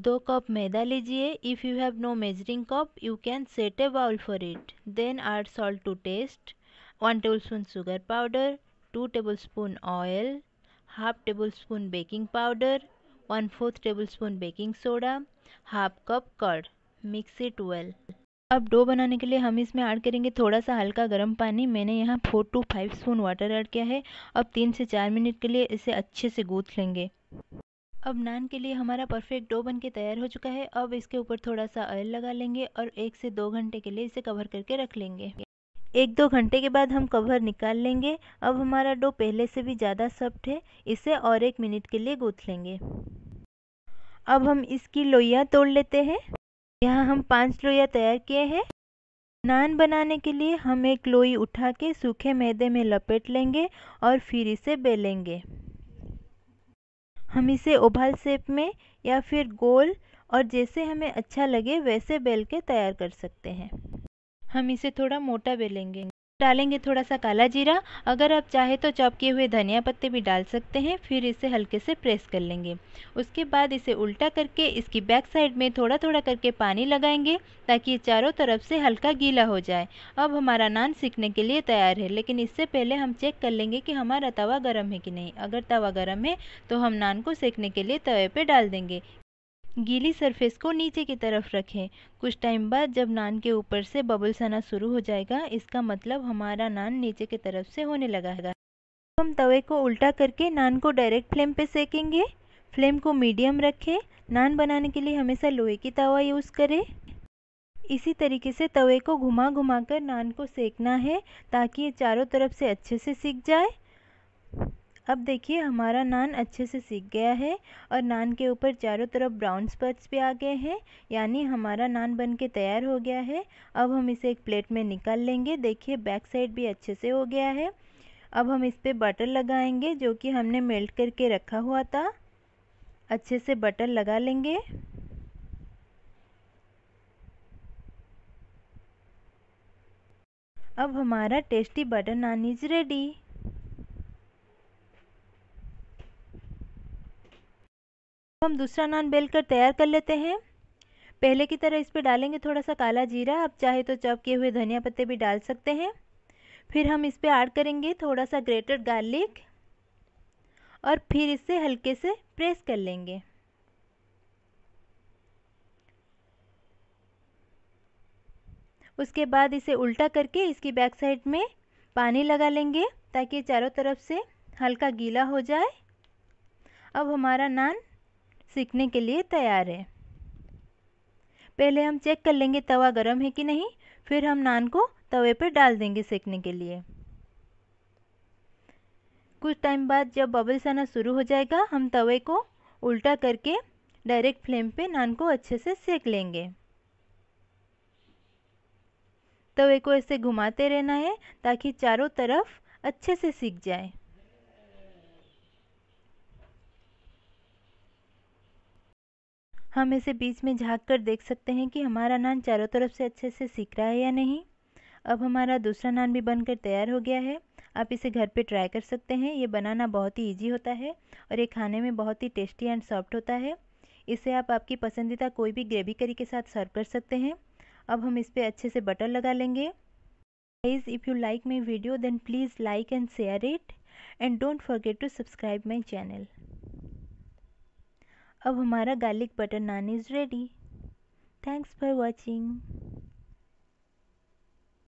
दो कप मैदा लीजिए if you have no measuring cup you can set a bowl for it then are salt to taste one table spoon sugar powder two table spoon oil half table spoon baking powder one fourth table spoon baking soda half cup curd mix it well अब dough बनाने के लिए हम इसमें add करेंगे थोड़ा सा हल्का गर्म पानी मैंने यहाँ four to five spoon water add किया है अब तीन से चार मिनट के लिए इसे अच्छे से गूँथ लेंगे अब नान के लिए हमारा परफेक्ट डो बन के तैयार हो चुका है अब इसके ऊपर थोड़ा सा ऑयल लगा लेंगे और एक से दो घंटे के लिए इसे कवर करके रख लेंगे एक दो घंटे के बाद हम कवर निकाल लेंगे अब हमारा डो पहले से भी ज़्यादा सॉफ्ट है इसे और एक मिनट के लिए गूँथ लेंगे अब हम इसकी लोइयाँ तोड़ लेते हैं यहाँ हम पाँच लोइयाँ तैयार किए हैं नान बनाने के लिए हम एक लोई उठा के सूखे मैदे में लपेट लेंगे और फिर इसे बेलेंगे हम इसे ओवल शेप में या फिर गोल और जैसे हमें अच्छा लगे वैसे बेल के तैयार कर सकते हैं हम इसे थोड़ा मोटा बेलेंगे डालेंगे थोड़ा सा काला जीरा अगर आप चाहे तो चॉप किए हुए धनिया पत्ते भी डाल सकते हैं फिर इसे हल्के से प्रेस कर लेंगे उसके बाद इसे उल्टा करके इसकी बैक साइड में थोड़ा थोड़ा करके पानी लगाएंगे ताकि ये चारों तरफ से हल्का गीला हो जाए अब हमारा नान सीखने के लिए तैयार है लेकिन इससे पहले हम चेक कर लेंगे कि हमारा तवा गर्म है कि नहीं अगर तवा गर्म है तो हम नान को सेकने के लिए तवे पर डाल देंगे गीली सरफेस को नीचे की तरफ रखें कुछ टाइम बाद जब नान के ऊपर से बबल्स आना शुरू हो जाएगा इसका मतलब हमारा नान नीचे की तरफ से होने लगा है तो हम तवे को उल्टा करके नान को डायरेक्ट फ्लेम पे सेकेंगे फ्लेम को मीडियम रखें नान बनाने के लिए हमेशा लोहे की तवा यूज़ करें इसी तरीके से तवे को घुमा घुमा कर नान को सेकना है ताकि ये चारों तरफ से अच्छे से सीख जाए अब देखिए हमारा नान अच्छे से सीख गया है और नान के ऊपर चारों तरफ ब्राउन स्पॉट्स भी आ गए हैं यानी हमारा नान बन के तैयार हो गया है अब हम इसे एक प्लेट में निकाल लेंगे देखिए बैक साइड भी अच्छे से हो गया है अब हम इस पर बटर लगाएंगे जो कि हमने मेल्ट करके रखा हुआ था अच्छे से बटर लगा लेंगे अब हमारा tasty butter naan is ready हम दूसरा नान बेल कर तैयार कर लेते हैं पहले की तरह इस पर डालेंगे थोड़ा सा काला जीरा आप चाहे तो चॉप किए हुए धनिया पत्ते भी डाल सकते हैं फिर हम इस पर ऐड करेंगे थोड़ा सा ग्रेटेड गार्लिक और फिर इसे हल्के से प्रेस कर लेंगे उसके बाद इसे उल्टा करके इसकी बैक साइड में पानी लगा लेंगे ताकि चारों तरफ से हल्का गीला हो जाए अब हमारा नान सीखने के लिए तैयार है पहले हम चेक कर लेंगे तवा गर्म है कि नहीं फिर हम नान को तवे पर डाल देंगे सेकने के लिए कुछ टाइम बाद जब बबल्स आना शुरू हो जाएगा हम तवे को उल्टा करके डायरेक्ट फ्लेम पे नान को अच्छे से सेक लेंगे तवे को ऐसे घुमाते रहना है ताकि चारों तरफ अच्छे से सीख जाए हम इसे बीच में झाँक कर देख सकते हैं कि हमारा नान चारों तरफ से अच्छे से सीख रहा है या नहीं अब हमारा दूसरा नान भी बनकर तैयार हो गया है आप इसे घर पे ट्राई कर सकते हैं ये बनाना बहुत ही इजी होता है और ये खाने में बहुत ही टेस्टी एंड सॉफ्ट होता है इसे आप आपकी पसंदीदा कोई भी ग्रेवी करी के साथ सर्व कर सकते हैं अब हम इस पर अच्छे से बटर लगा लेंगे please if you like my video then please like and share it and don't forget to subscribe my channel अब हमारा garlic butter naan is ready thanks for watching